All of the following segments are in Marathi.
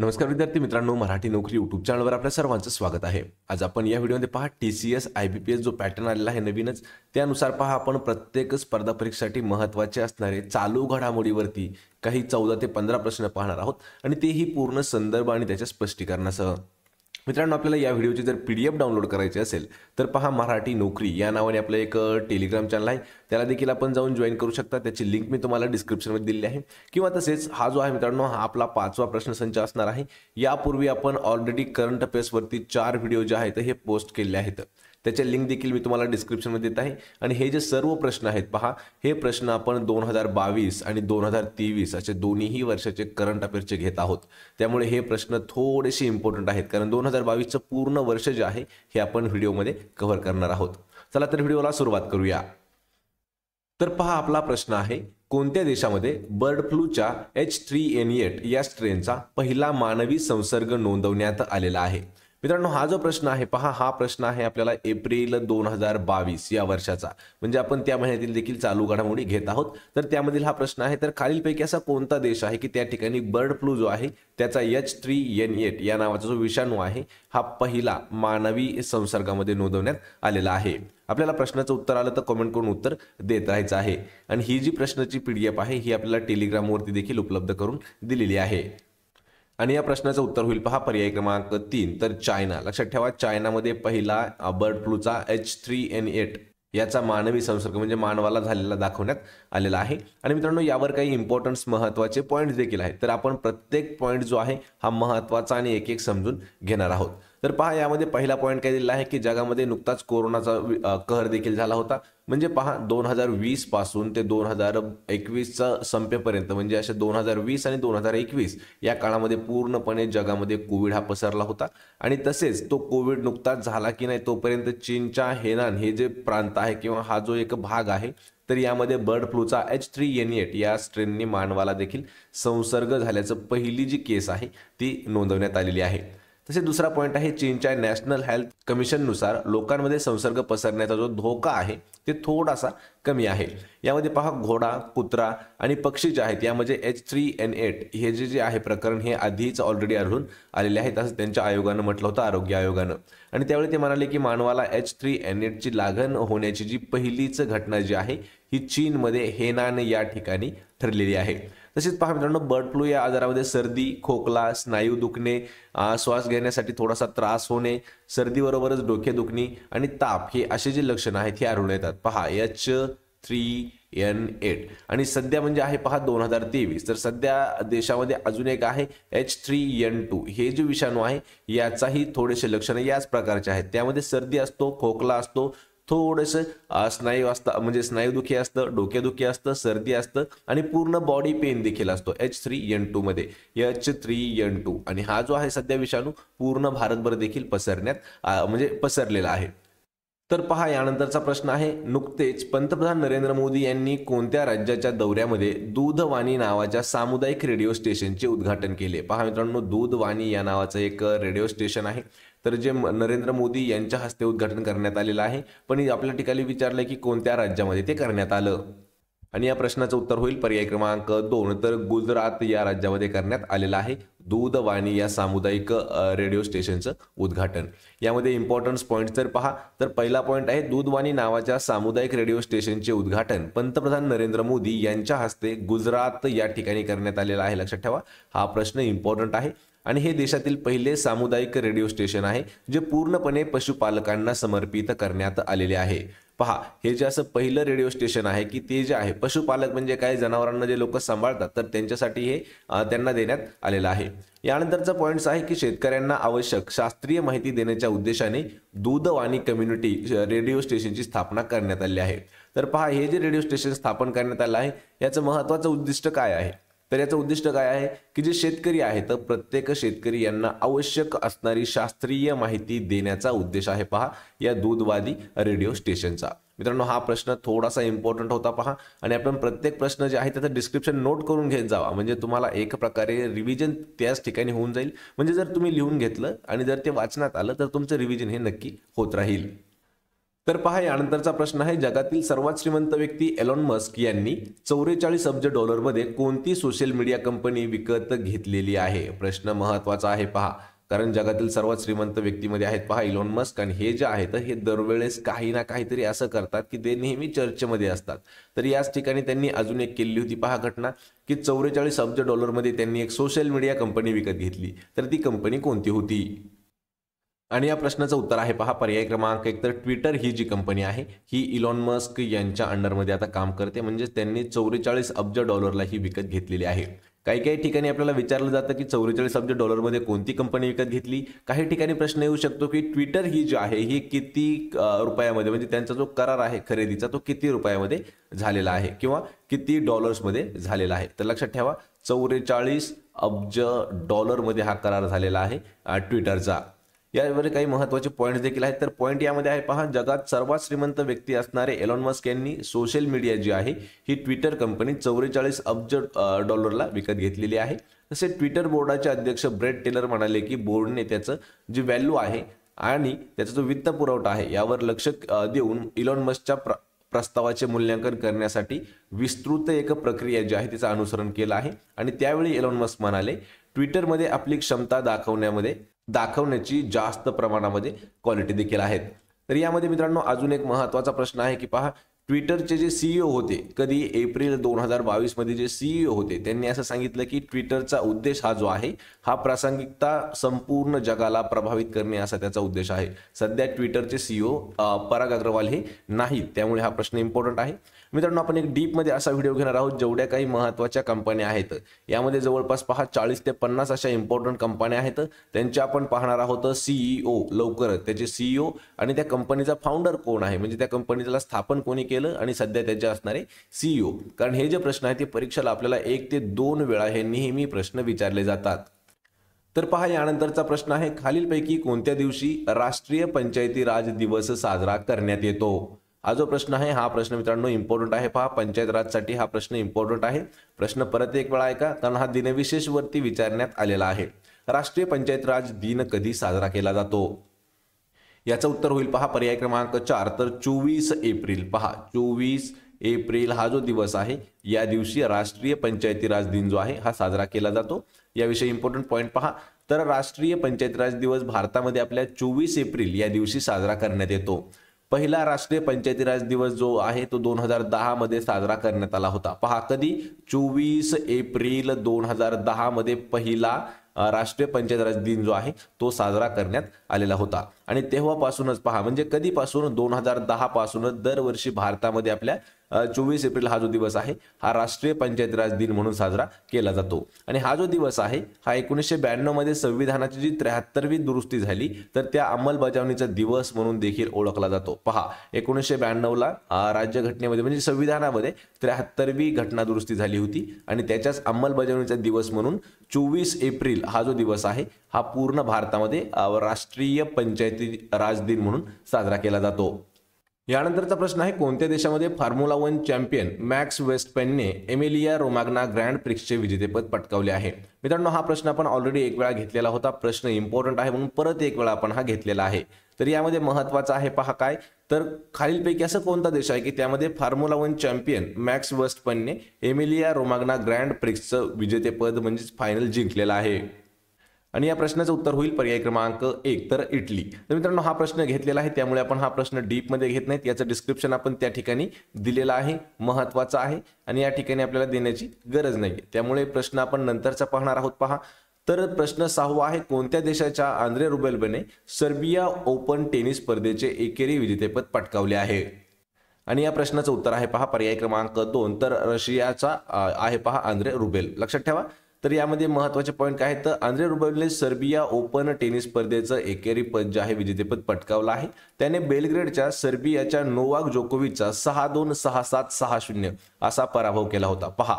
नमस्कार विद्यार्थी मित्रांनो मराठी नोकरी यूट्यूब चॅनलवर आपल्या सर्वांचं स्वागत आहे आज आपण या व्हिडिओमध्ये पहा T C S I B P S जो पॅटर्न आलेला आहे नवीनच त्यानुसार पहा आपण प्रत्येक स्पर्धा परीक्षेसाठी महत्त्वाचे असणारे चालू घडामोडीवरती काही चौदा ते पंधरा प्रश्न पाहणार आहोत आणि तेही पूर्ण संदर्भ आणि त्याच्या स्पष्टीकरणासह मित्रांनो आपल्याला या व्हिडिओची जर पी डी एफ डाउनलोड करायची असेल तर पहा मराठी नोकरी या नावाने आपलं एक टेलिग्राम चॅनल आहे त्याला देखील आपण जाऊन जॉईन करू शकता त्याची लिंक मी तुम्हाला डिस्क्रिप्शनमध्ये दिली आहे किंवा तसेच हा जो आहे मित्रांनो हा आपला पाचवा प्रश्न संच असणार आहे यापूर्वी आपण ऑलरेडी करंट अफेअर्सवरती चार व्हिडिओ जे आहेत हे पोस्ट केले आहेत त्याच्या लिंक देखील मी तुम्हाला डिस्क्रिप्शनमध्ये देत आहे आणि हे जे सर्व प्रश्न आहेत पहा हे प्रश्न आपण दोन हजार बावीस आणि दोन हजार तेवीस असे दोन्हीही वर्षाचे करंट अफेअर्सचे घेत आहोत त्यामुळे हे प्रश्न थोडेसे इम्पॉर्टंट आहेत कारण दोन हजार बावीसचं पूर्ण वर्ष जे आहे हे आपण व्हिडिओमध्ये कव्हर करणार आहोत चला तर व्हिडिओला सुरुवात करूया तर पहा आपला प्रश्न आहे कोणत्या देशामध्ये बर्ड फ्लूच्या एच थ्री एन एट या स्ट्रेनचा पहिला मानवी संसर्ग नोंदवण्यात आलेला आहे मित्रांनो हा जो प्रश्न आहे पहा हा प्रश्न आहे आपल्याला एप्रिल दोन हजार बावीस या वर्षाचा म्हणजे आपण त्या महिन्यातील देखील चालू घडामोडी घेत आहोत तर त्यामधील हा प्रश्न आहे तर खालीलपैकी असा कोणता देश आहे की त्या ठिकाणी बर्ड फ्लू जो आहे त्याचा एच थ्री एन एट या नावाचा जो विषाणू आहे हा पहिला मानवी संसर्गामध्ये नोंदवण्यात आलेला आहे आपल्याला प्रश्नाचं उत्तर आलं तर कमेंट करून उत्तर देत राहायचं आहे आणि ही जी प्रश्नाची पीडीएफ आहे ही आपल्याला टेलिग्रामवरती देखील उपलब्ध करून दिलेली आहे आणि या प्रश्नाचं उत्तर होईल पहा पर्याय क्रमांक तीन तर चायना लक्षात ठेवा चायनामध्ये पहिला बर्ड फ्लूचा एच थ्री एन एट याचा मानवी संसर्ग म्हणजे मानवाला झालेला दाखवण्यात आलेला आहे आणि मित्रांनो यावर काही इम्पॉर्टन्स महत्त्वाचे पॉईंट देखील आहेत तर आपण प्रत्येक पॉईंट जो आहे हा महत्त्वाचा आणि एक एक समजून घेणार आहोत तर पहा यामध्ये पहिला पॉईंट काय दिलेला आहे की जगामध्ये नुकताच कोरोनाचा कहर देखील झाला होता म्हणजे पहा दोन हजार वीस पासून ते दोन हजार एकवीसचा संपेपर्यंत म्हणजे अशा दोन हजार वीस आणि दोन हजार एकवीस या काळामध्ये पूर्णपणे जगामध्ये कोविड हा पसरला होता आणि तसेच तो कोविड नुकताच झाला की नाही तोपर्यंत चीनच्या हेनान हे जे प्रांत आहे किंवा हा जो एक भाग आहे तर यामध्ये बर्ड फ्लूचा एच थ्री एन एट या स्ट्रेनने मानवाला देखील संसर्ग झाल्याचं पहिली जी केस आहे ती नोंदवण्यात आलेली आहे तसे दुसरा पॉईंट आहे चीनच्या नॅशनल हेल्थ कमिशननुसार लोकांमध्ये संसर्ग पसरण्याचा जो धोका आहे ते थोडासा कमी आहे यामध्ये पहा घोडा कुत्रा आणि पक्षी जे आहेत यामध्ये एच थ्री एन एट हे जे जे आहे प्रकरण हे आधीच ऑलरेडी आढळून आलेले आहेत असं त्यांच्या आयोगानं म्हटलं होतं आरोग्य आयोगानं आणि त्यावेळी ते म्हणाले की मानवाला एच थ्री एन एटची लागण होण्याची जी पहिलीच घटना जी आहे ही चीनमध्ये हेनान या ठिकाणी ठरलेली आहे तसेच पहा मित्रांनो बर्ड फ्लू या आजारामध्ये सर्दी खोकला स्नायू दुखणे श्वास घेण्यासाठी थोडासा त्रास होणे सर्दीबरोबरच डोके दुखणे आणि ताप हे असे जे लक्षणं आहेत हे आढळून येतात पहा एच थ्री एन एट आणि सध्या म्हणजे आहे पहा दोन हजार तेवीस तर सध्या देशामध्ये अजून एक आहे एच थ्री एन टू हे जे विषाणू आहे याचाही थोडेसे लक्षणं याच प्रकारचे आहेत त्यामध्ये सर्दी असतो खोकला असतो थोडस स्नायू असतं म्हणजे स्नायू दुखी असतं डोक्यादुखी असतं सर्दी असतं आणि पूर्ण बॉडी पेन देखील असतो एच थ्री एन टू मध्ये एच थ्री एन टू आणि हा जो आहे सध्या विषाणू पूर्ण भारतभर देखील पसरण्यात म्हणजे पसरलेला आहे तर पहा यानंतरचा प्रश्न आहे नुकतेच पंतप्रधान नरेंद्र मोदी यांनी कोणत्या राज्याच्या दौऱ्यामध्ये दूधवाणी नावाच्या सामुदायिक रेडिओ स्टेशनचे उद्घाटन केले पहा मित्रांनो दूधवाणी या नावाचं एक रेडिओ स्टेशन आहे तर जे नरेंद्र मोदी यांच्या हस्ते उद्घाटन करण्यात आलेलं आहे पण आपल्या ठिकाणी विचारलं की कोणत्या राज्यामध्ये ते करण्यात आलं आणि या प्रश्नाचं उत्तर होईल पर्याय क्रमांक दोन तर गुजरात या राज्यामध्ये करण्यात आलेलं आहे दूधवाणी या सामुदायिक रेडिओ स्टेशनचं उद्घाटन यामध्ये इम्पॉर्टन्स पॉईंट जर पहा तर पहिला पॉईंट आहे दूधवाणी नावाच्या सामुदायिक रेडिओ स्टेशनचे उद्घाटन पंतप्रधान नरेंद्र मोदी यांच्या हस्ते गुजरात या ठिकाणी करण्यात आलेला आहे लक्षात ठेवा हा प्रश्न इम्पॉर्टंट आहे आणि हे देशातील पहिले सामुदायिक रेडिओ स्टेशन आहे जे पूर्णपणे पशुपालकांना समर्पित करण्यात आलेले आहे पहा हे जे असं पहिलं रेडिओ स्टेशन आहे की ते जे आहे पशुपालक म्हणजे काय जनावरांना जे लोक सांभाळतात तर त्यांच्यासाठी हे त्यांना देण्यात आलेलं आहे यानंतरचा पॉईंट्स आहे की शेतकऱ्यांना आवश्यक शास्त्रीय माहिती देण्याच्या उद्देशाने दूधवाणी कम्युनिटी रेडिओ स्टेशनची स्थापना करण्यात आली आहे तर पहा हे जे रेडिओ स्टेशन स्थापन करण्यात आलं आहे याचं महत्त्वाचं उद्दिष्ट काय आहे तर याचं उद्दिष्ट काय आहे की जे शेतकरी आहेत प्रत्येक शेतकरी यांना आवश्यक असणारी शास्त्रीय माहिती देण्याचा उद्देश आहे पहा या दूधवादी रेडिओ स्टेशनचा मित्रांनो हा प्रश्न थोडासा इम्पॉर्टंट होता पहा आणि आपण प्रत्येक प्रश्न जे आहे त्याचं डिस्क्रिप्शन नोट करून घेत जावा म्हणजे तुम्हाला एक प्रकारे रिव्हिजन त्याच ठिकाणी होऊन जाईल म्हणजे जर तुम्ही लिहून घेतलं आणि जर ते वाचण्यात आलं तर तुमचं रिव्हिजन हे नक्की होत राहील तर पहा यानंतरचा प्रश्न आहे जगातील सर्वात श्रीमंत व्यक्ती एलॉन मस्क यांनी चौवेचाळीस अब्ज डॉलरमध्ये कोणती सोशल मीडिया कंपनी विकत घेतलेली आहे प्रश्न महत्वाचा आहे पहा कारण जगातील सर्वात श्रीमंत व्यक्तीमध्ये आहेत पहा इलॉन मस्क आणि हे जे आहेत हे दरवेळेस काही ना काहीतरी असं करतात की ते नेहमी चर्चेमध्ये असतात तर याच ठिकाणी त्यांनी अजून एक केली होती पहा घटना की चौवेचाळीस अब्ज डॉलरमध्ये त्यांनी एक सोशल मीडिया कंपनी विकत घेतली तर ती कंपनी कोणती होती आणि या प्रश्नाचं उत्तर आहे पहा पर्याय क्रमांक एक तर ट्विटर ही जी कंपनी आहे ही इलॉन मस्क यांच्या अंडरमध्ये आता काम करते म्हणजे त्यांनी चौवेचाळीस अब्ज डॉलरला ही विकत घेतलेली आहे काही काही ठिकाणी आपल्याला विचारलं जातं की चौवेचाळीस अब्ज डॉलरमध्ये कोणती कंपनी विकत घेतली काही ठिकाणी प्रश्न येऊ शकतो की ट्विटर ही जी आहे ही किती रुपयामध्ये म्हणजे त्यांचा जो करार आहे खरेदीचा तो किती रुपयामध्ये झालेला आहे किंवा किती डॉलर्समध्ये झालेला आहे तर लक्षात ठेवा चौवेचाळीस अब्ज डॉलरमध्ये हा करार झालेला आहे ट्विटरचा यावर काही महत्वाचे पॉईंट देखील आहेत तर पॉईंट यामध्ये आहे पहा जगात सर्वात श्रीमंत व्यक्ती असणारे एलॉन मस्क यांनी सोशल मीडिया जी आहे ही ट्विटर कंपनी चौवेचाळीस अब्ज डॉलरला विकत घेतलेली आहे तसे ट्विटर बोर्डाचे अध्यक्ष ब्रेड टेलर म्हणाले की बोर्डने त्याचं जे व्हॅल्यू आहे आणि त्याचा जो वित्त पुरवठा आहे यावर लक्ष देऊन इलॉन मस्कच्या प्र प्रस्तावाचे मूल्यांकन करण्यासाठी विस्तृत एक प्रक्रिया जी आहे तिचं अनुसरण केलं आहे आणि त्यावेळी एलॉन मस्क म्हणाले ट्विटरमध्ये आपली क्षमता दाखवण्यामध्ये दाखवण्याची जास्त प्रमाणामध्ये क्वालिटी देखील आहेत तर यामध्ये मित्रांनो अजून एक महत्त्वाचा प्रश्न आहे की पहा ट्विटरचे जे सीईओ e होते कधी एप्रिल दोन हजार बावीसमध्ये जे सीईओ e होते त्यांनी असं सांगितलं की ट्विटरचा उद्देश हा जो आहे हा प्रासंगिकता संपूर्ण जगाला प्रभावित करणे असा त्याचा उद्देश आहे सध्या ट्विटरचे सीईओ e पराग अग्रवाल हे नाहीत त्यामुळे हा प्रश्न इम्पॉर्टंट आहे मित्रांनो आपण एक डीपमध्ये असा व्हिडिओ घेणार आहोत जेवढ्या काही महत्त्वाच्या कंपन्या आहेत यामध्ये जवळपास पहा चाळीस ते पन्नास अशा इम्पॉर्टंट कंपन्या आहेत त्यांच्या आपण पाहणार आहोत सीईओ e लवकरच त्याचे सीईओ e आणि त्या कंपनीचा फाउंडर कोण आहे म्हणजे त्या कंपनीला स्थापन कोणी केलं आणि सध्या त्याचे असणारे सीईओ e कारण हे जे प्रश्न आहेत ते परीक्षेला आपल्याला एक ते दोन वेळा हे नेहमी प्रश्न विचारले जातात तर पहा यानंतरचा प्रश्न आहे खालीलपैकी कोणत्या दिवशी राष्ट्रीय पंचायती राज दिवस साजरा करण्यात येतो हा जो प्रश्न आहे हा प्रश्न मित्रांनो इम्पॉर्टंट आहे पहा पंचायत राजसाठी हा प्रश्न इम्पॉर्टंट आहे प्रश्न परत एक वेळा ऐका कारण हा दिनविशेष वरती विचारण्यात आलेला आहे राष्ट्रीय पंचायत राज दिन कधी साजरा केला जातो याचं उत्तर होईल पहा पर्याय क्रमांक चार तर चोवीस एप्रिल पहा चोवीस एप्रिल हा जो दिवस आहे या दिवशी राष्ट्रीय पंचायती राज दिन जो आहे हा साजरा केला जातो याविषयी इम्पॉर्टंट पॉईंट पहा तर राष्ट्रीय पंचायती राज दिवस भारतामध्ये आपल्या चोवीस एप्रिल या दिवशी साजरा करण्यात येतो पहिला राष्ट्रीय पंचायती राज दिवस जो आहे तो दोन हजार मध्ये साजरा करण्यात आला होता पहा कधी चोवीस एप्रिल दोन हजार मध्ये पहिला राष्ट्रीय पंचायत राज दिन जो आहे तो साजरा करण्यात आलेला होता आणि तेव्हापासूनच पहा म्हणजे कधीपासून दोन हजार दहा पासूनच दरवर्षी भारतामध्ये आपल्या चोवीस एप्रिल हा जो दिवस आहे हा राष्ट्रीय पंचायती राज दिन म्हणून साजरा केला जातो आणि हा जो दिवस आहे हा एकोणीसशे मध्ये संविधानाची जी त्र्याहत्तरवी दुरुस्ती झाली तर त्या अंमलबजावणीचा दिवस म्हणून देखील ओळखला जातो पहा एकोणीसशे ब्याण्णवला राज्यघटनेमध्ये म्हणजे संविधानामध्ये त्र्याहत्तरवी घटना दुरुस्ती झाली होती आणि त्याच्याच अंमलबजावणीचा दिवस म्हणून चोवीस एप्रिल हा जो दिवस आहे हा पूर्ण भारतामध्ये राष्ट्रीय पंचायती राज दिन म्हणून साजरा केला जातो यानंतरचा प्रश्न आहे कोणत्या देशामध्ये फॉर्म्युला वन चॅम्पियन मॅक्स वेस्टपेनने एमेलिया रोमाग्ना ग्रँड प्रिक्सचे विजेतेपद पटकावले आहे मित्रांनो हा प्रश्न आपण ऑलरेडी एक वेळा घेतलेला होता प्रश्न इम्पॉर्टंट आहे म्हणून परत एक वेळा आपण हा घेतलेला आहे तर यामध्ये महत्वाचा आहे पहा काय तर खालीलपैकी असं कोणता देश आहे की त्यामध्ये फॉर्म्युला वन चॅम्पियन मॅक्स वेस्टपेनने एमेलिया रोमाग्ना ग्रँड प्रिक्सचं विजेतेपद म्हणजेच फायनल जिंकलेलं आहे आणि या प्रश्नाचं उत्तर होईल पर्याय क्रमांक एक तर इटली तर मित्रांनो हा प्रश्न घेतलेला आहे त्यामुळे आपण हा प्रश्न डीपमध्ये घेत नाहीत याचं डिस्क्रिप्शन आपण त्या ठिकाणी दिलेला आहे महत्वाचा आहे आणि या ठिकाणी आपल्याला देण्याची गरज नाही त्यामुळे प्रश्न आपण नंतरचा पाहणार आहोत पहा तर प्रश्न सहावा आहे कोणत्या देशाच्या आंद्रे रुबेलबने सर्बिया ओपन टेनिस स्पर्धेचे एकेरी विजेतेपद पटकावले आहे आणि या प्रश्नाचं उत्तर आहे पहा पर्याय क्रमांक दोन तर रशियाचा आहे पहा आंद्रे रुबेल लक्षात ठेवा तर यामध्ये महत्वाचे पॉईंट काय तर आंद्रे रुबेलने सर्बिया ओपन टेनिस स्पर्धेचं एकेरी पद जे आहे विजेतेपद पटकावलं आहे त्याने बेलग्रेडच्या सर्बियाच्या नोवाक जोकोविचचा सहा दोन सहा सात सहा शून्य असा पराभव केला होता पहा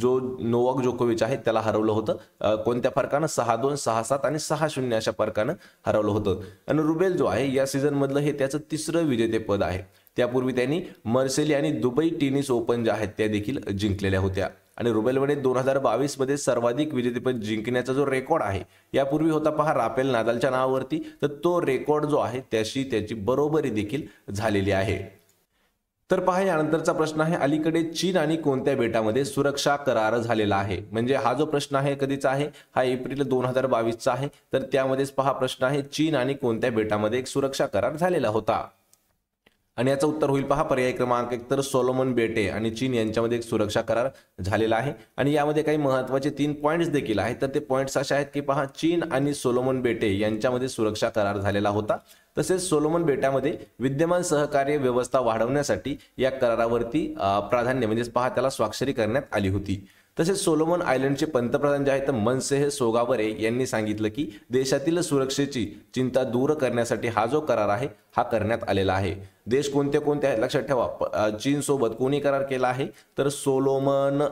जो नोवाक जोकोविच आहे त्याला हरवलं होतं कोणत्या फरकानं सहा दोन सहा सात आणि सहा शून्य अशा फरकानं हरवलं होतं आणि रुबेल जो आहे या मधलं हे त्याचं तिसरं विजेतेपद आहे त्यापूर्वी त्यांनी मर्सेली आणि दुबई टेनिस ओपन ज्या आहेत त्या देखील जिंकलेल्या होत्या आणि रुबेलमध्ये दोन हजार बावीसमध्ये सर्वाधिक विजेतेपद जिंकण्याचा जो रेकॉर्ड आहे यापूर्वी होता पहा राफेल नादालच्या नावावरती तर तो रेकॉर्ड जो आहे त्याशी त्याची बरोबरी देखील झालेली आहे तर पहा यानंतरचा प्रश्न आहे अलीकडे चीन आणि कोणत्या बेटामध्ये सुरक्षा करार झालेला आहे म्हणजे हा जो प्रश्न आहे कधीचा आहे हा एप्रिल दोन हजार बावीसचा आहे तर त्यामध्येच पहा प्रश्न आहे चीन आणि कोणत्या बेटामध्ये एक सुरक्षा करार झालेला होता आणि याचं उत्तर होईल पहा पर्याय क्रमांक एक तर सोलोमन बेटे आणि चीन यांच्यामध्ये एक सुरक्षा करार झालेला आहे आणि यामध्ये काही महत्त्वाचे तीन पॉईंट्स देखील आहेत तर ते पॉईंट्स असे आहेत की पहा चीन आणि सोलोमन बेटे यांच्यामध्ये सुरक्षा करार झालेला होता तसेच सोलोमन बेटामध्ये विद्यमान सहकार्य व्यवस्था वाढवण्यासाठी या करारावरती प्राधान्य म्हणजेच पहा त्याला स्वाक्षरी करण्यात आली होती तसेच सोलोमन आयलंडचे पंतप्रधान जे आहेत मनसेह सोगावरे यांनी सांगितलं की देशातील सुरक्षेची चिंता दूर करण्यासाठी हा जो करार आहे हा करण्यात आलेला आहे देश कोणते कोणते आहेत लक्षात ठेवा चीन सोबत कोणी करार केला आहे तर सोलोमन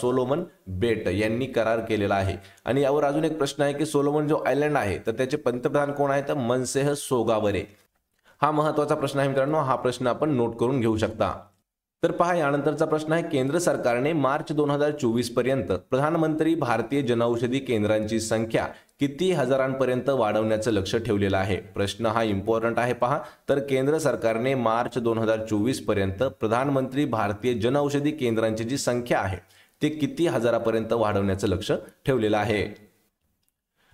सोलोमन बेट यांनी करार केलेला आहे आणि यावर अजून एक प्रश्न आहे की सोलोमन जो आयलंड आहे तर त्याचे पंतप्रधान कोण आहेत तर मनसेह सोगावरे हा महत्वाचा प्रश्न आहे मित्रांनो हा प्रश्न आपण नोट करून घेऊ शकता तर पहा यानंतरचा प्रश्न आहे केंद्र सरकारने मार्च दोन हजार चोवीस पर्यंत प्रधानमंत्री भारतीय जनौषधी केंद्रांची संख्या किती हजारांपर्यंत वाढवण्याचं लक्ष ठेवलेलं आहे प्रश्न हा इम्पॉर्टंट आहे पहा तर केंद्र सरकारने मार्च दोन हजार चोवीस पर्यंत प्रधानमंत्री भारतीय जनौषधी केंद्रांची जी संख्या आहे ते किती हजारापर्यंत वाढवण्याचं लक्ष ठेवलेलं आहे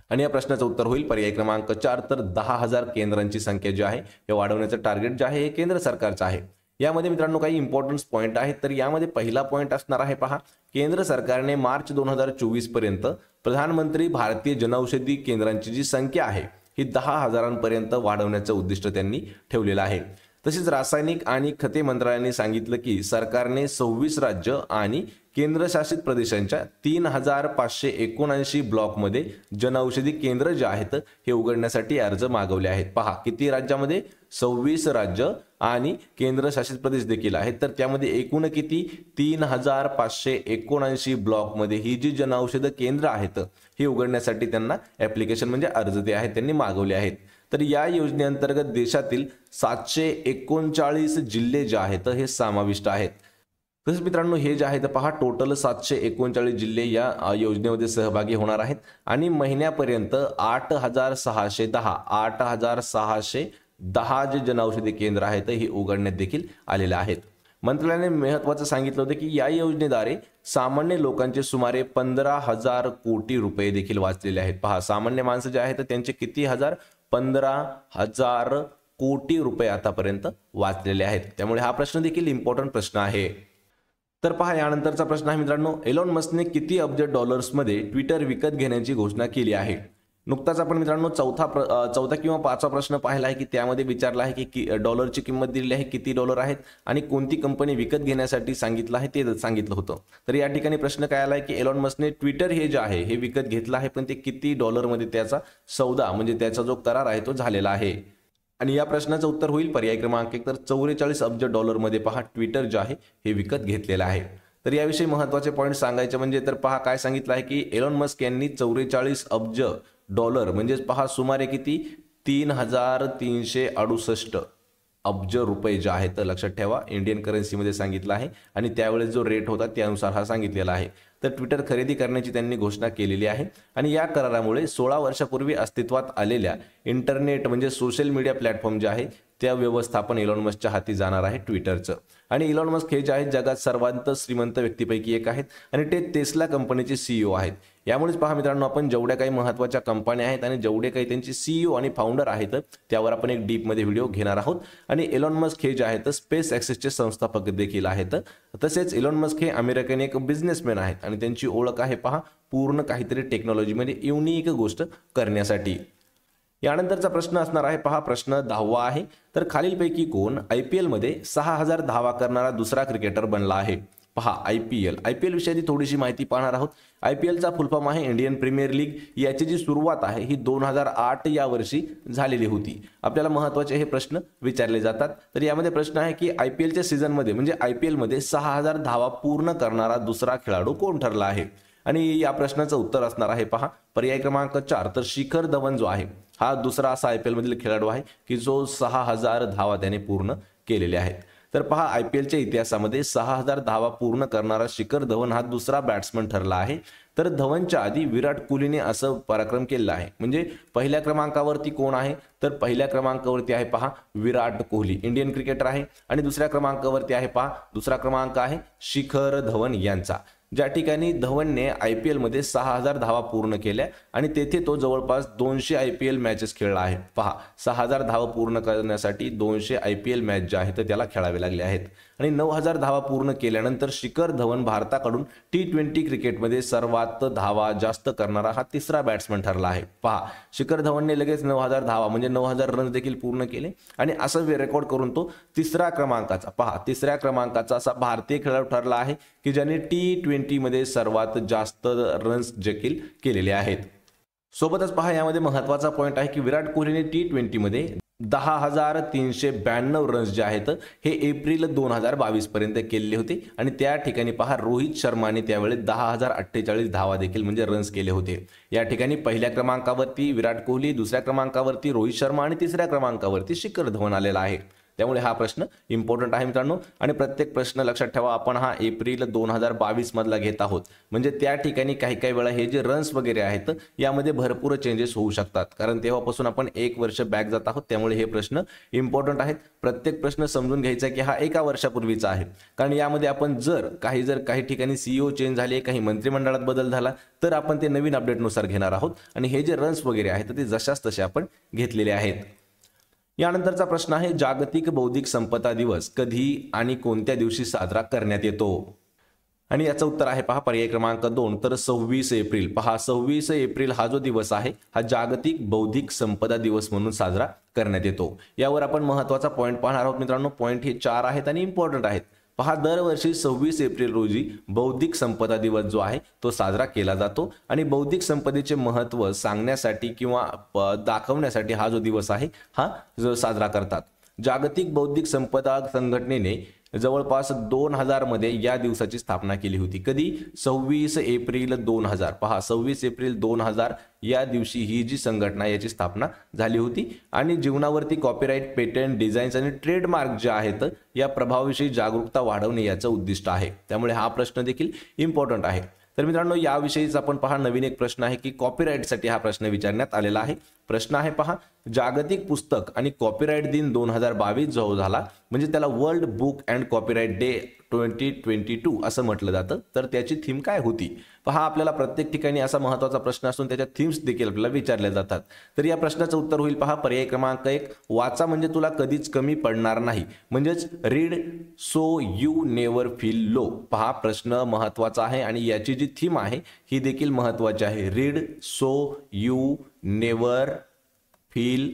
आणि या प्रश्नाचं उत्तर होईल पर्याय क्रमांक चार तर दहा हजार केंद्रांची संख्या जी आहे हे वाढवण्याचं टार्गेट जे आहे हे केंद्र सरकारचं आहे यामध्ये मित्रांनो काही इम्पॉर्टन्स पॉईंट आहेत तर यामध्ये पहिला पॉईंट असणार आहे पहा केंद्र सरकारने मार्च दोन हजार चोवीस पर्यंत प्रधानमंत्री भारतीय जनौषधी केंद्रांची जी संख्या आहे ही दहा हजारांपर्यंत वाढवण्याचं उद्दिष्ट त्यांनी ठेवलेलं आहे तसेच रासायनिक आणि खते मंत्रालयाने सांगितलं की सरकारने सव्वीस राज्य आणि केंद्रशासित प्रदेशांच्या तीन हजार पाचशे एकोणऐंशी ब्लॉकमध्ये जनऔषधी केंद्र जे आहेत हे उघडण्यासाठी अर्ज मागवले आहेत पहा किती राज्यामध्ये सव्वीस राज्य आणि केंद्रशासित प्रदेश देखील आहेत तर त्यामध्ये एकूण किती तीन हजार पाचशे एकोणऐंशी ब्लॉकमध्ये ही जी जनऔषध केंद्र आहेत हे उघडण्यासाठी त्यांना ऍप्लिकेशन म्हणजे अर्ज ते आहेत त्यांनी मागवले आहेत तर या योजनेअंतर्गत देशातील सातशे एकोणचाळीस जिल्हे जे आहेत हे समाविष्ट आहेत तसेच मित्रांनो हे जे आहे ते पहा टोटल सातशे एकोणचाळीस जिल्हे या योजनेमध्ये सहभागी होणार आहेत आणि महिन्यापर्यंत आठ हजार सहाशे दहा आठ हजार सहाशे दहा जे जनऔषधी केंद्र आहेत हे उघडण्यात देखील आलेले आहेत मंत्रालयाने महत्वाचं सांगितलं होतं की या योजनेद्वारे सामान्य लोकांचे सुमारे पंधरा हजार कोटी रुपये देखील वाचलेले आहेत पहा सामान्य माणसं जे आहेत त्यांचे किती हजार पंधरा हजार कोटी रुपये आतापर्यंत वाचलेले आहेत त्यामुळे हा प्रश्न देखील इम्पॉर्टंट प्रश्न आहे तर पहा यानंतरचा प्रश्न आहे मित्रांनो एलॉन मस्कने किती अब्ज डॉलर्समध्ये ट्विटर विकत घेण्याची घोषणा केली आहे नुकताच आपण मित्रांनो चौथा प्र चौथा किंवा पाचवा प्रश्न पाहिला आहे की त्यामध्ये विचारला आहे की डॉलरची किंमत दिलेली आहे किती डॉलर आहेत आणि कोणती कंपनी विकत घेण्यासाठी सांगितलं आहे ते सांगितलं होतं तर या ठिकाणी प्रश्न काय आला आहे की एलॉन मस्कने ट्विटर हे जे आहे हे विकत घेतलं आहे पण ते किती डॉलरमध्ये त्याचा सौदा म्हणजे त्याचा जो करार आहे तो झालेला आहे आणि या प्रश्नाचं उत्तर होईल पर्याय क्रमांक एक तर चौवेचाळीस अब्ज डॉलरमध्ये पहा ट्विटर जे आहे हे विकत घेतलेलं आहे तर याविषयी महत्त्वाचे पॉईंट सांगायचे म्हणजे तर पहा काय सांगितलं आहे की एलॉन मस्क यांनी चौवेचाळीस अब्ज डॉलर म्हणजेच पहा सुमारे किती तीन हजार तीनशे अडुसष्ट अब्ज रुपये जे आहेत लक्षात ठेवा इंडियन करन्सीमध्ये सांगितलं आहे आणि त्यावेळेस जो रेट होता त्यानुसार हा सांगितलेला आहे तर ट्विटर खरेदी करण्याची त्यांनी घोषणा केलेली आहे आणि या करारामुळे सोळा वर्षापूर्वी अस्तित्वात आलेल्या इंटरनेट म्हणजे सोशल मीडिया प्लॅटफॉर्म जे आहे त्या व्यवस्थापन इलॉन मस्कच्या हाती जाणार आहे ट्विटरचं आणि इलॉन मस्क हे जे आहेत जगात सर्वांत श्रीमंत व्यक्तीपैकी एक आहेत आणि ते टेस्ला कंपनीचे सीईओ e आहेत यामुळेच पहा मित्रांनो आपण जेवढ्या काही महत्वाच्या कंपन्या आहेत आणि जेवढे काही त्यांचे सीईओ e आणि फाउंडर आहेत त्यावर आपण एक डीपमध्ये व्हिडिओ घेणार आहोत आणि इलॉन मस्क हे जे आहेत स्पेस ॲक्सेसचे संस्थापक देखील आहेत तसेच इलॉन मस्क हे अमेरिकेने एक बिझनेसमॅन आहेत आणि त्यांची ओळख आहे पहा पूर्ण काहीतरी टेक्नॉलॉजीमध्ये युनिक गोष्ट करण्यासाठी यानंतरचा प्रश्न असणार आहे पहा प्रश्न दहावा आहे तर खालीलपैकी कोण आय पी एलमध्ये सहा हजार धावा करणारा दुसरा क्रिकेटर बनला आहे पहा I P L I P L विषयाची थोडीशी माहिती पाहणार आहोत आय पी एलचा फुलफॉर्म आहे इंडियन प्रीमियर लीग याची जी सुरुवात आहे ही दोन हजार आठ या वर्षी झालेली होती आपल्याला महत्वाचे हे प्रश्न विचारले जातात तर यामध्ये प्रश्न आहे की आय पी एलच्या सीझनमध्ये म्हणजे आय पी एलमध्ये सहा हजार धावा पूर्ण करणारा दुसरा खेळाडू कोण ठरला आहे आणि या प्रश्नाचं उत्तर असणार आहे पहा पर्याय क्रमांक चार तर शिखर धवन जो आहे हा दुसरा असा आय पी एलमधील खेळाडू आहे की जो सहा हजार धावा त्याने पूर्ण केलेले आहेत तर पहा आय पी एलच्या इतिहासामध्ये सहा हजार धावा पूर्ण करणारा शिखर धवन हा दुसरा बॅट्समन ठरला आहे तर धवनच्या आधी विराट कोहलीने असं पराक्रम केला आहे म्हणजे पहिल्या क्रमांकावरती कोण आहे तर पहिल्या क्रमांकावरती आहे पहा विराट कोहली इंडियन क्रिकेटर आहे आणि दुसऱ्या क्रमांकावरती आहे पहा दुसरा क्रमांक आहे शिखर धवन यांचा ज्या ठिकाणी धवनने आय पी एलमध्ये सहा हजार धावा पूर्ण केल्या आणि तेथे तो जवळपास दोनशे आय पी एल मॅचेस खेळला आहे पहा सहा हजार धावा पूर्ण करण्यासाठी दोनशे आय पी एल मॅच जे आहेत त्याला खेळावे लागले आहेत आणि नऊ हजार धावा पूर्ण केल्यानंतर शिखर धवन भारताकडून टी ट्वेंटी क्रिकेटमध्ये सर्वात धावा जास्त करणारा हा तिसरा बॅट्समन ठरला आहे पहा शिखर धवनने लगेच नऊ हजार धावा म्हणजे नऊ हजार रन देखील पूर्ण केले आणि असं रेकॉर्ड करून तो तिसऱ्या क्रमांकाचा पहा तिसऱ्या क्रमांकाचा असा भारतीय खेळाडू ठरला आहे की ज्याने टी ट्वेंटीमध्ये सर्वात जास्त रन्स देखील केलेले आहेत सोबतच पहा यामध्ये महत्वाचा पॉईंट आहे की विराट कोहलीने टी ट्वेंटीमध्ये दहा हजार तीनशे ब्याण्णव रन्स जे आहेत हे एप्रिल दोन हजार बावीसपर्यंत केलेले होते आणि त्या ठिकाणी पहा रोहित शर्माने त्यावेळी दहा हजार अठ्ठेचाळीस धावा देखील म्हणजे रन्स केले होते या ठिकाणी पहिल्या क्रमांकावरती विराट कोहली दुसऱ्या क्रमांकावरती रोहित शर्मा आणि तिसऱ्या क्रमांकावरती शिखर धवन आलेला आहे त्यामुळे हा प्रश्न इम्पॉर्टंट आहे मित्रांनो आणि प्रत्येक प्रश्न लक्षात ठेवा आपण हा एप्रिल दोन हजार बावीस मधला घेत आहोत म्हणजे त्या ठिकाणी काही काही वेळा हे जे रन्स वगैरे आहेत यामध्ये भरपूर चेंजेस होऊ शकतात कारण तेव्हापासून आपण एक वर्ष बॅक जात आहोत त्यामुळे हे प्रश्न इम्पॉर्टंट आहेत प्रत्येक प्रश्न समजून घ्यायचा की हा एका वर्षापूर्वीचा आहे कारण यामध्ये आपण जर काही जर काही ठिकाणी सीईओ चेंज झाले काही मंत्रिमंडळात बदल झाला तर आपण ते नवीन अपडेटनुसार घेणार आहोत आणि हे जे रन्स वगैरे आहेत ते जशास तसे आपण घेतलेले आहेत यानंतरचा प्रश्न आहे जागतिक बौद्धिक संपदा दिवस कधी आणि कोणत्या दिवशी साजरा करण्यात येतो आणि याचं उत्तर आहे पहा पर्याय क्रमांक दोन तर सव्वीस एप्रिल पहा सव्वीस एप्रिल हा जो दिवस आहे हा जागतिक बौद्धिक संपदा दिवस म्हणून साजरा करण्यात येतो यावर आपण महत्वाचा पॉईंट पाहणार आहोत मित्रांनो पॉईंट हे चार आहेत आणि इम्पॉर्टंट आहेत पहा दरवर्षी सव्वीस एप्रिल रोजी बौद्धिक संपदा दिवस जो आहे तो साजरा केला जातो आणि बौद्धिक संपदेचे महत्व सांगण्यासाठी किंवा दाखवण्यासाठी हा जो दिवस आहे हा साजरा करतात जागतिक बौद्धिक संपदा संघटनेने जवळपास दोन हजारमध्ये या दिवसाची स्थापना केली होती कधी सव्वीस एप्रिल दोन हजार पहा सव्वीस एप्रिल दोन हजार या दिवशी ही जी संघटना याची स्थापना झाली होती आणि जीवनावरती कॉपीराईट पेटंट डिझाईन्स आणि ट्रेडमार्क जे आहेत या प्रभावाविषयी जागरूकता वाढवणे याचं उद्दिष्ट आहे त्यामुळे हा प्रश्न देखील इम्पॉर्टंट आहे तर मित्रांनो याविषयीच आपण पहा नवीन एक प्रश्न आहे की कॉपीराईटसाठी हा प्रश्न विचारण्यात आलेला आहे प्रश्न आहे पहा जागतिक पुस्तक आणि कॉपीराईट दिन दोन हजार बावीस जो झाला म्हणजे त्याला world book and copyright day twenty twenty two असं म्हटलं जातं तर त्याची थीम काय होती पहा आपल्याला प्रत्येक ठिकाणी असा महत्त्वाचा प्रश्न असून त्याच्या थीम्स देखील आपल्याला विचारल्या जातात तर या प्रश्नाचं उत्तर होईल पहा पर्याय क्रमांक एक वाचा म्हणजे तुला कधीच कमी पडणार नाही म्हणजेच read so you never feel low पहा प्रश्न महत्त्वाचा आहे आणि याची जी थीम आहे ही देखील महत्त्वाची आहे read so you never feel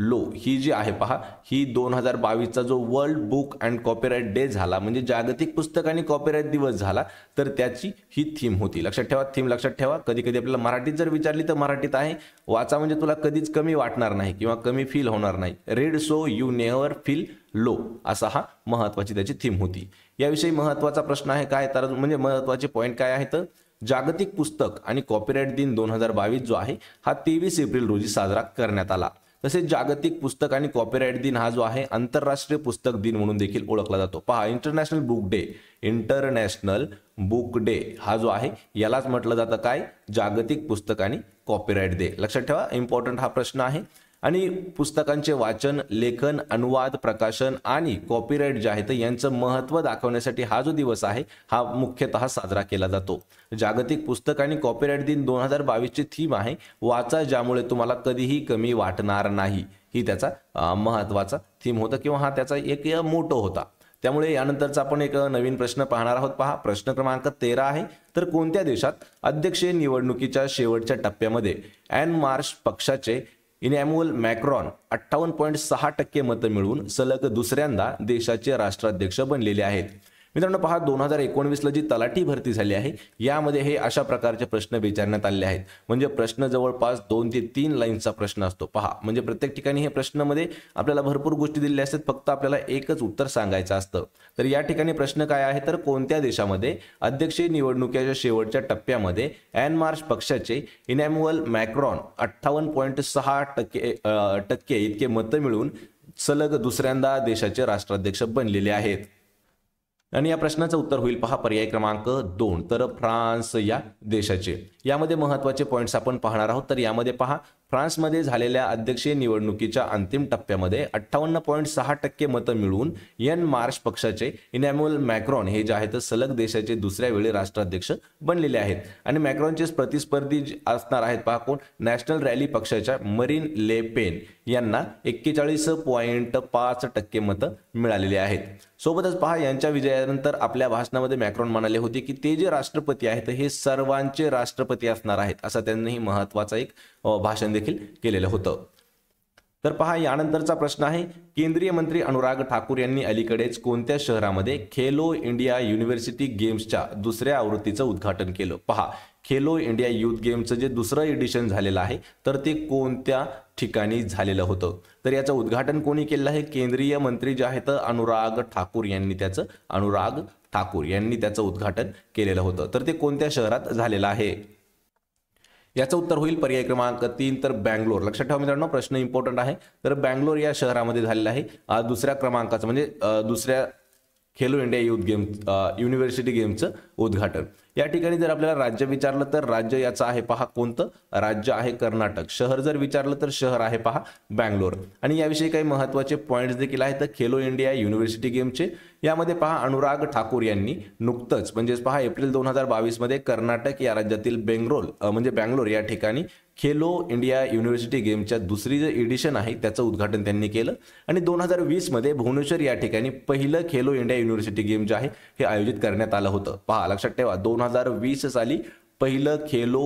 low ही जी आहे पहा ही दोन हजार बावीसचा जो world book and copyright day झाला म्हणजे जागतिक पुस्तक आणि कॉपीराईट दिवस झाला तर त्याची ही थीम होती लक्षात ठेवा थीम लक्षात ठेवा कधी कधी आपल्याला मराठीत जर विचारली तर मराठीत आहे वाचा म्हणजे तुला कधीच कमी वाटणार नाही किंवा कमी फील होणार नाही read so you never feel low असा हा महत्वाची त्याची थीम होती याविषयी महत्वाचा प्रश्न आहे काय तर म्हणजे महत्वाचे पॉईंट काय आहे तर जागतिक पुस्तक आणि कॉपीराईट दिन दोन हजार बावीस जो आहे हा तेवीस एप्रिल रोजी साजरा करण्यात आला तसेच जागतिक पुस्तक आणि कॉपीराईट दिन हा जो आहे आंतरराष्ट्रीय पुस्तक दिन म्हणून देखील ओळखला जातो पहा international book day international book day हा जो आहे यालाच म्हटलं जातं काय जागतिक पुस्तक आणि कॉपीराईट डे लक्षात ठेवा इम्पॉर्टंट हा प्रश्न आहे आणि पुस्तकांचे वाचन लेखन अनुवाद प्रकाशन आणि कॉपीराईट जे आहे ते यांचं महत्व दाखवण्यासाठी हा जो दिवस आहे हा मुख्यतः साजरा केला जातो जागतिक पुस्तक आणि कॉपीराईट दिन दोन हजार बावीसची थीम आहे वाचा ज्यामुळे तुम्हाला कधीही कमी वाटणार नाही ही त्याचा महत्त्वाचा थीम होता किंवा हा त्याचा एक मोठं होता त्यामुळे यानंतरचा आपण एक नवीन प्रश्न पाहणार आहोत पहा प्रश्न क्रमांक तेरा आहे तर कोणत्या देशात अध्यक्षीय निवडणुकीच्या शेवटच्या टप्प्यामध्ये अँड मार्श पक्षाचे इनॅम्युअल मॅक्रॉन अठ्ठावन्न पॉईंट सहा टक्के मतं मिळवून सलग दुसऱ्यांदा देशाचे राष्ट्राध्यक्ष बनलेले आहेत मित्रांनो पहा दोन हजार एकोणवीसला जी तलाठी भरती झाली आहे यामध्ये हे अशा प्रकारचे प्रश्न विचारण्यात आले आहेत म्हणजे प्रश्न जवळपास दोन ते तीन लाईनचा प्रश्न असतो पहा म्हणजे प्रत्येक ठिकाणी हे प्रश्नामध्ये आपल्याला भरपूर गोष्टी दिलेल्या असतात फक्त आपल्याला एकच उत्तर सांगायचं असतं तर या ठिकाणी प्रश्न काय आहे तर कोणत्या देशामध्ये अध्यक्षीय निवडणुकीच्या शेवटच्या टप्प्यामध्ये ॲन मार्च पक्षाचे इनॅम्युअल मॅक्रॉन अठ्ठावन्न पॉईंट सहा टक्के टक्के इतके मतं मिळून सलग दुसऱ्यांदा देशाचे राष्ट्राध्यक्ष बनलेले आहेत आणि या प्रश्नाचं उत्तर होईल पहा पर्याय क्रमांक दोन तर फ्रान्स या देशाचे यामध्ये महत्त्वाचे पॉईंट्स आपण पाहणार आहोत तर यामध्ये पहा फ्रान्समध्ये झालेल्या अध्यक्षीय निवडणुकीच्या अंतिम टप्प्यामध्ये अठ्ठावन्न पॉईंट सहा टक्के मतं मिळवून यन मार्च पक्षाचे इनॅम्युअल मॅक्रॉन हे जे आहेत सलग देशाचे दुसऱ्या वेळी राष्ट्राध्यक्ष बनलेले आहेत आणि मॅक्रॉनचे प्रतिस्पर्धी असणार आहेत पहा कोण नॅशनल रॅली पक्षाच्या मरीन ले पेन यांना एक्केचाळीस पॉईंट पाच टक्के मतं मिळालेली आहेत सोबतच पहा यांच्या विजयानंतर आपल्या भाषणामध्ये मॅक्रॉन म्हणाले होते की ते जे राष्ट्रपती आहेत हे सर्वांचे राष्ट्र राष्ट्रपती असणार आहेत असं त्यांनीही महत्वाचं एक भाषण देखील केलेलं होतं तर पहा यानंतरचा प्रश्न आहे केंद्रीय मंत्री अनुराग ठाकूर यांनी अलीकडेच कोणत्या शहरामध्ये खेलो इंडिया युनिव्हर्सिटी गेम्सच्या दुसऱ्या आवृत्तीचं उद्घाटन केलं पहा खेलो इंडिया युथ गेमचं जे दुसरं एडिशन झालेलं आहे तर ते कोणत्या ठिकाणी झालेलं होतं तर याचं उद्घाटन कोणी केलं आहे केंद्रीय मंत्री जे आहेत अनुराग ठाकूर यांनी त्याचं अनुराग ठाकूर यांनी त्याचं उद्घाटन केलेलं होतं तर ते कोणत्या शहरात झालेलं आहे याचं उत्तर होईल पर्याय क्रमांक तीन तर बँगलोर लक्षात ठेवा मित्रांनो प्रश्न इम्पॉर्टंट आहे तर बँगलोर या शहरामध्ये झालेला आहे दुसऱ्या क्रमांकाचं म्हणजे दुसऱ्या Khelo India youth game university गेमचं उद्घाटन या ठिकाणी जर आपल्याला राज्य विचारलं तर राज्य याचं आहे पहा कोणतं राज्य आहे कर्नाटक शहर जर विचारलं तर शहर आहे पहा बँगलोर आणि याविषयी काही महत्त्वाचे पॉईंट्स देखील आहेत तर खेलो इंडिया युनिव्हर्सिटी गेमचे यामध्ये पहा अनुराग ठाकूर यांनी नुकतंच म्हणजेच पहा एप्रिल दोन हजार बावीसमध्ये कर्नाटक या राज्यातील बेंगलोर म्हणजे बँगलोर या ठिकाणी खेलो इंडिया युनिव्हर्सिटी गेमच्या दुसरी जे एडिशन आहे त्याचं उद्घाटन त्यांनी केलं आणि दोन हजार वीसमध्ये भुवनेश्वर या ठिकाणी पहिलं खेलो इंडिया युनिव्हर्सिटी गेम जे आहे हे आयोजित करण्यात आलं होतं पहा लक्षात ठेवा दोन दोन हजार वीस साली पहिलं खेलो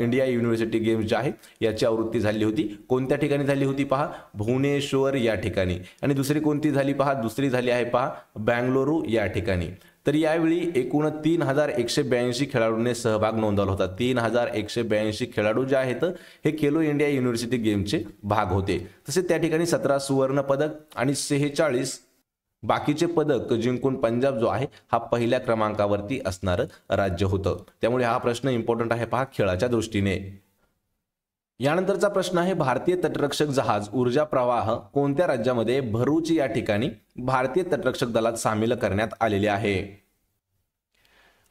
इंडिया युनिव्हर्सिटी गेम्स जे आहे याची आवृत्ती झाली होती कोणत्या ठिकाणी झाली होती पहा भुवनेश्वर या ठिकाणी आणि दुसरी कोणती झाली पहा दुसरी झाली आहे पहा बँगलोरू या ठिकाणी तर यावेळी एकूण तीन हजार एकशे ब्याऐंशी खेळाडूंनी सहभाग नोंदवला होता तीन हजार एकशे ब्याऐंशी खेळाडू जे आहेत हे खेलो इंडिया युनिव्हर्सिटी गेमचे भाग होते तसे त्या ठिकाणी सतरा सुवर्ण पदक आणि सेहेचाळीस बाकीचे पदक जिंकून पंजाब जो आहे हा पहिल्या क्रमांकावरती असणारं राज्य होतं त्यामुळे हा प्रश्न इम्पॉर्टंट आहे पहा खेळाच्या दृष्टीने यानंतरचा प्रश्न आहे भारतीय तटरक्षक जहाज ऊर्जा प्रवाह कोणत्या राज्यामध्ये भरूच या ठिकाणी भारतीय तटरक्षक दलात सामील करण्यात आलेले आहे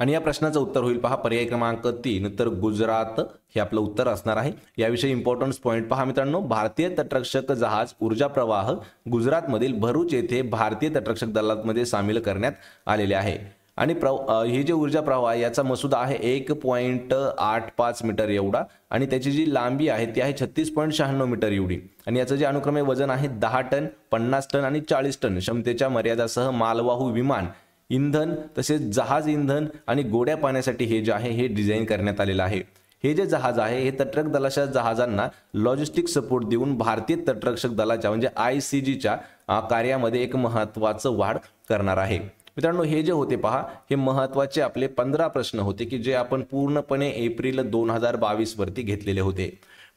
आणि या प्रश्नाचं उत्तर होईल पहा पर्याय क्रमांक तीन तर गुजरात हे आपलं उत्तर असणार आहे याविषयी इम्पॉर्टन्स पॉईंट पहा मित्रांनो भारतीय तटरक्षक जहाज ऊर्जा प्रवाह गुजरातमधील भरूच येथे भारतीय तटरक्षक दलामध्ये सामील करण्यात आलेले आहे आणि प्र हे जे ऊर्जा प्रवाह याचा मसुदा आहे एक पॉईंट आठ पाच मीटर एवढा आणि त्याची जी लांबी आहे ती आहे छत्तीस पॉईंट शहाण्णव मीटर एवढी आणि याचं जे अनुक्रमे वजन आहे दहा टन पन्नास टन आणि चाळीस टन क्षमतेच्या मर्यादासह मालवाहू विमान इंधन तसेच जहाज इंधन आणि गोड्या पाण्यासाठी हे जे आहे हे डिझाईन करण्यात आलेलं आहे हे जे जहाज आहे हे तटरक्षक दलाच्या जहाजांना लॉजिस्टिक सपोर्ट देऊन भारतीय तटरक्षक दलाच्या म्हणजे आय सी जीच्या कार्यामध्ये एक महत्वाचं वाढ करणार आहे मित्रांनो हे जे होते पहा हे महत्त्वाचे आपले पंधरा प्रश्न होते की जे आपण पूर्णपणे एप्रिल दोन हजार बावीसवरती घेतलेले होते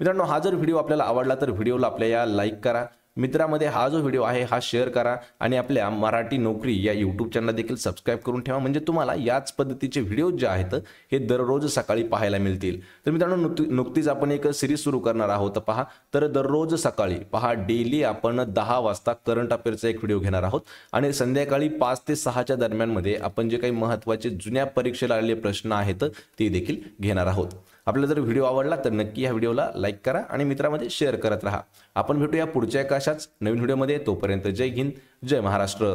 मित्रांनो हा जर व्हिडिओ आपल्याला आवडला तर व्हिडिओला आपल्या या लाईक करा मित्रामध्ये हा जो व्हिडिओ आहे हा शेअर करा आणि आपल्या मराठी नोकरी या यूट्यूब चॅनल देखील सबस्क्राईब करून ठेवा म्हणजे तुम्हाला याच पद्धतीचे व्हिडिओ जे आहेत हे दररोज सकाळी पाहायला मिळतील तर मित्रांनो नुकती नुकतीच आपण एक सिरीज सुरू करणार आहोत पहा तर दररोज सकाळी पहा डेली आपण दहा वाजता करंट अफेअरचा एक व्हिडिओ घेणार आहोत आणि संध्याकाळी पाच ते सहाच्या दरम्यानमध्ये आपण जे काही महत्त्वाचे जुन्या परीक्षेला आलेले प्रश्न आहेत ते देखील घेणार आहोत आपला जर व्हिडिओ आवडला तर नक्की या व्हिडिओला लाईक करा आणि मित्रामध्ये शेअर करत राहा आपण भेटूया पुढच्या एका अशाच नवीन व्हिडिओमध्ये तोपर्यंत जय हिंद जय महाराष्ट्र